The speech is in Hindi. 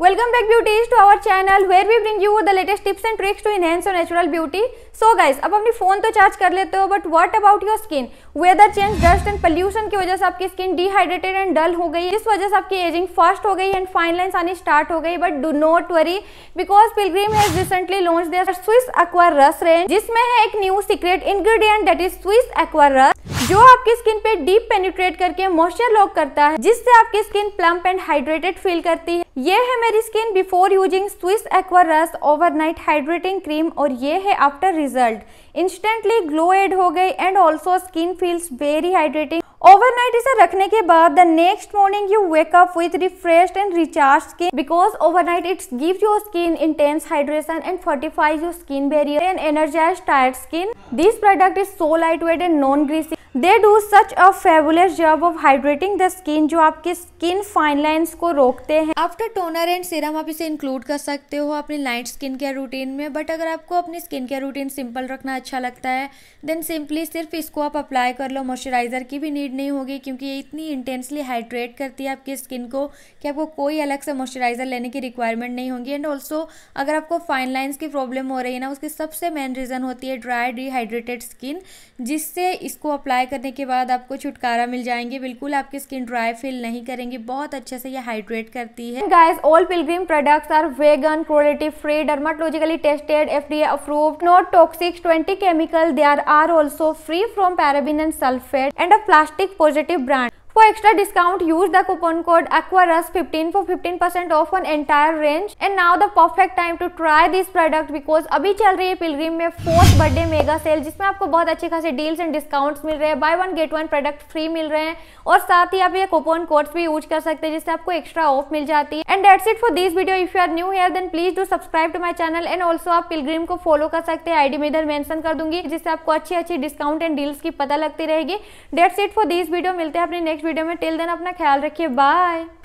Welcome back beauties to our channel where we bring you the latest tips and tricks to enhance your natural beauty so guys अब अपनी फ़ोन तो चार्ज कर लेते हो but what about your skin weather change dust and pollution की वजह से आपकी स्किन डिहाइड्रेटेड एंड डल हो गई जिस वजह से आपकी एजिंग फास्ट हो गई एंड फाइन लाइन्स आनी स्टार्ट हो गई but do not worry because Pilgrim has recently launch their Swiss aqua rush range जिसमें है एक new secret ingredient that is Swiss aqua rush जो आपकी स्किन पे डीप पेनिट्रेट करके मॉइस्चर लॉक करता है जिससे आपकी skin plump and hydrated feel करती है ये है मेरी skin before using Swiss aqua rush overnight hydrating cream और ये है after result instantly glow add हो गई and also skin feels very hydrating overnight इसे रखने के बाद the next morning you wake up with refresh and recharge skin because overnight it's give your skin intense hydration and fortifies your skin barrier and energize tired skin this product is so light weight and non greasy they do such a fabulous job of hydrating the skin जो आपके स्किन फाइन लाइन्स को रोकते हैं आफ्टर टोनर एंड सीरम आप इसे इंक्लूड कर सकते हो अपनी लाइट स्किन केयर रूटीन में बट अगर आपको अपनी स्किन केयर रूटीन सिंपल रखना अच्छा लगता है देन सिंपली सिर्फ इसको आप अप्लाई कर लो मॉइस्चराइज़र की भी नीड नहीं होगी क्योंकि ये इतनी इंटेंसली हाइड्रेट करती है आपकी स्किन को कि आपको कोई अलग से मॉइस्चराइज़र लेने की रिक्वायरमेंट नहीं होगी एंड ऑल्सो अगर आपको फाइन लाइन्स की प्रॉब्लम हो रही है ना उसकी सबसे मेन रीज़न होती है ड्राई डिहाइड्रेटेड स्किन जिससे इसको अप्लाई अप्लाई करने के बाद आपको छुटकारा मिल जाएंगे बिल्कुल आपकी स्किन ड्राई फील नहीं करेंगे बहुत अच्छे से ये हाइड्रेट करती है guys all Pilgrim products are vegan cruelty free dermatologically tested FDA approved not toxic 20 chemical they are are also free from paraben and sulphate and a plastic positive brand For extra discount, use the coupon code AquaRus15 for 15% off on entire range. And now the perfect time to try this product because अभी चल रही है पिलग्रीम में फोर्थ बर्थडे मेगा सेल जिसमें आपको बहुत अच्छे खासे डील्स एंड डिस्काउंट्स मिल रहे हैं buy one get one product free मिल रहे हैं और साथ ही आप ये कूपन कोड्स भी यूज कर सकते हैं जिससे आपको एक्स्ट्रा ऑफ मिल जाती है and that's it for this video if you are new here then please do subscribe to my channel and also आप पिलग्रीम को फॉलो कर सकते हैं आईडी में इधर मेंशन कर दूंगी जिससे आपको अच्छी अच्छी डिस्काउंट एंड डील्स की पता लगती रहेगी that's it for this video मिलते हैं अपने नेक्स्ट नेक्स्ट वीडियो में टिल देन अपना ख्याल रखिए बाय